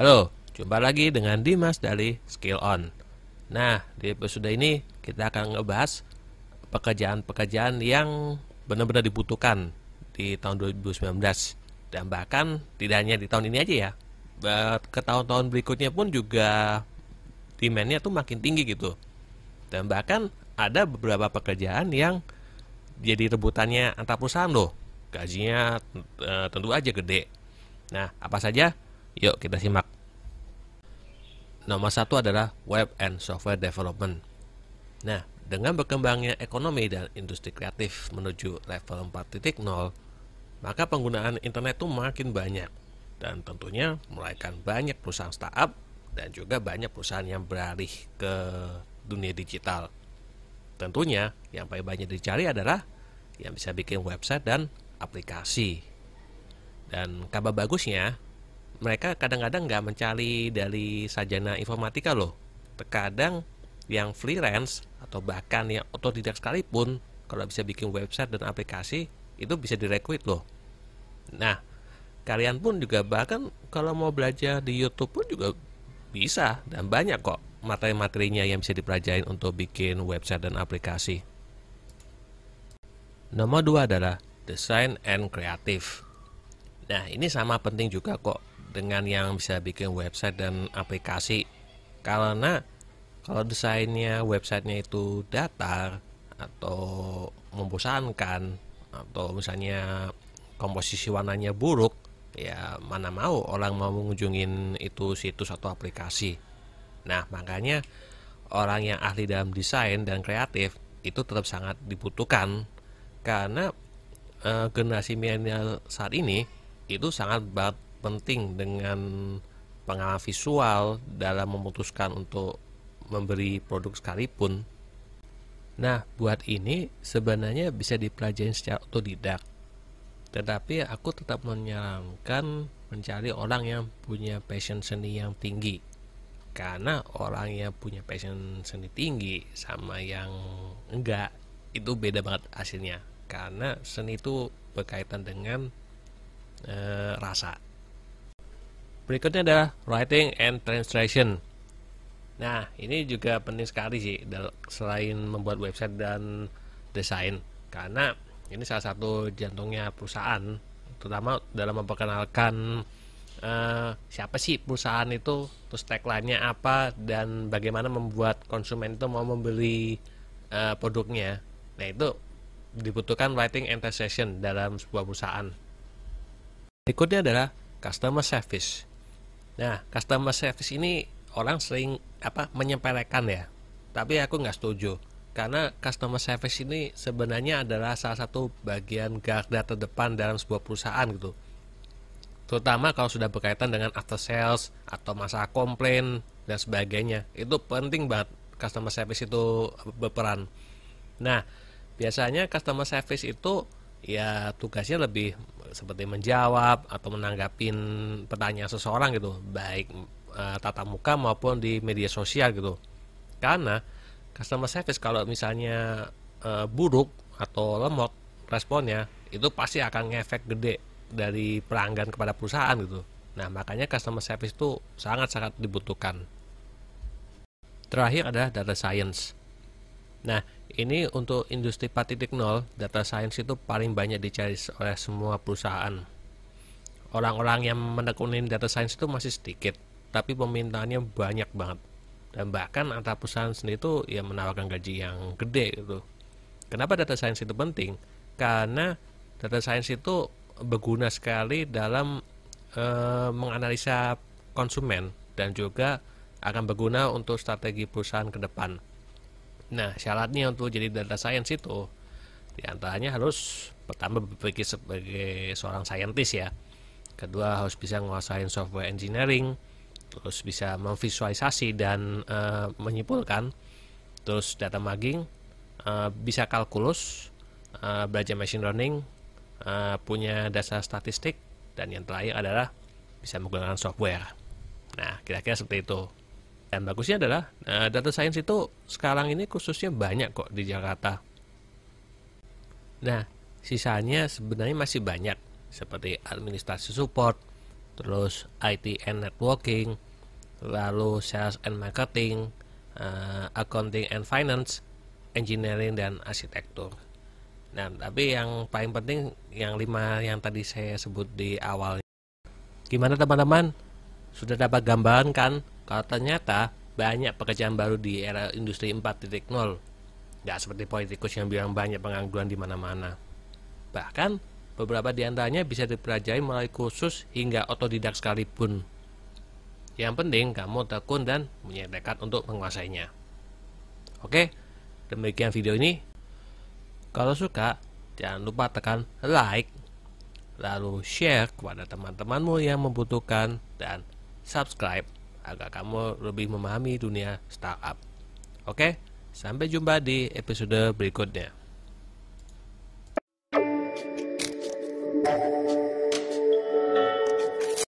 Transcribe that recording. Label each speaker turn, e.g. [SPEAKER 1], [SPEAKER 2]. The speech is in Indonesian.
[SPEAKER 1] Halo, jumpa lagi dengan Dimas dari Skill On. Nah, di episode ini kita akan ngebahas pekerjaan-pekerjaan yang benar-benar dibutuhkan di tahun 2019 dan bahkan tidak hanya di tahun ini aja ya. Ke tahun-tahun berikutnya pun juga demandnya tuh makin tinggi gitu. Dan bahkan ada beberapa pekerjaan yang jadi rebutannya antar perusahaan loh Gajinya eh, tentu aja gede. Nah, apa saja? Yuk kita simak. Nomor satu adalah web and software development. Nah, dengan berkembangnya ekonomi dan industri kreatif menuju level 4.0, maka penggunaan internet itu makin banyak. Dan tentunya melahirkan banyak perusahaan startup dan juga banyak perusahaan yang beralih ke dunia digital. Tentunya yang paling banyak dicari adalah yang bisa bikin website dan aplikasi. Dan kabar bagusnya, mereka kadang-kadang nggak mencari dari sajana informatika loh. Terkadang yang freelance atau bahkan yang otodidak sekalipun kalau bisa bikin website dan aplikasi itu bisa direkrut loh. Nah, kalian pun juga bahkan kalau mau belajar di YouTube pun juga bisa dan banyak kok materi-materinya yang bisa dipelajarin untuk bikin website dan aplikasi. Nomor dua adalah desain and kreatif. Nah, ini sama penting juga kok dengan yang bisa bikin website dan aplikasi. Karena kalau desainnya websitenya itu datar atau membosankan atau misalnya komposisi warnanya buruk, ya mana mau orang mau mengunjungi itu situs atau aplikasi. Nah, makanya orang yang ahli dalam desain dan kreatif itu tetap sangat dibutuhkan karena uh, generasi milenial saat ini itu sangat penting dengan pengalaman visual dalam memutuskan untuk memberi produk sekalipun. Nah, buat ini sebenarnya bisa dipelajari secara otodidak. Tetapi aku tetap menyarankan mencari orang yang punya passion seni yang tinggi. Karena orang yang punya passion seni tinggi sama yang enggak itu beda banget hasilnya karena seni itu berkaitan dengan e, rasa. Berikutnya adalah writing and translation. Nah, ini juga penting sekali sih selain membuat website dan desain karena ini salah satu jantungnya perusahaan terutama dalam memperkenalkan uh, siapa sih perusahaan itu terus tagline-nya apa dan bagaimana membuat konsumen itu mau membeli uh, produknya nah itu dibutuhkan writing session dalam sebuah perusahaan. Berikutnya adalah customer service. Nah, customer service ini orang sering apa menyepelekan ya, tapi aku nggak setuju karena customer service ini sebenarnya adalah salah satu bagian garda terdepan dalam sebuah perusahaan gitu. Terutama kalau sudah berkaitan dengan after sales atau masa komplain dan sebagainya. Itu penting banget customer service itu berperan. Nah, biasanya customer service itu ya tugasnya lebih seperti menjawab atau menanggapin pertanyaan seseorang gitu baik uh, tatap muka maupun di media sosial gitu karena customer service kalau misalnya uh, buruk atau lemot responnya itu pasti akan ngefek gede dari pelanggan kepada perusahaan gitu nah makanya customer service itu sangat-sangat dibutuhkan terakhir adalah data science Nah, ini untuk industri 4.0, data science itu paling banyak dicari oleh semua perusahaan. Orang-orang yang menekunin data science itu masih sedikit, tapi permintaannya banyak banget. Dan bahkan antar perusahaan sendiri itu ya menawarkan gaji yang gede gitu. Kenapa data science itu penting? Karena data science itu berguna sekali dalam e, menganalisa konsumen dan juga akan berguna untuk strategi perusahaan ke depan Nah, syaratnya untuk jadi data science itu diantaranya harus pertama berpikir sebagai seorang saintis ya. Kedua harus bisa menguasai software engineering, terus bisa memvisualisasi dan e, menyimpulkan, terus data mining, e, eh, bisa kalkulus, e, belajar machine learning, e, punya dasar statistik, dan yang terakhir adalah bisa menggunakan software. Nah, kira-kira seperti itu. Dan bagusnya adalah uh, data science itu sekarang ini khususnya banyak kok di Jakarta. Nah, sisanya sebenarnya masih banyak seperti administrasi support, terus IT and networking, lalu sales and marketing, uh, accounting and finance, engineering dan arsitektur. Nah, tapi yang paling penting yang lima yang tadi saya sebut di awal. Gimana teman-teman? Sudah dapat gambaran kan kalau ternyata banyak pekerjaan baru di era industri 4.0. Nggak seperti politikus yang bilang banyak pengangguran di mana-mana. Bahkan, beberapa di antaranya bisa dipelajari melalui kursus hingga otodidak sekalipun. Yang penting kamu tekun dan punya tekad untuk menguasainya. Oke, demikian video ini. Kalau suka, jangan lupa tekan like, lalu share kepada teman-temanmu yang membutuhkan, dan subscribe agar kamu lebih memahami dunia startup. Oke, sampai jumpa di episode berikutnya.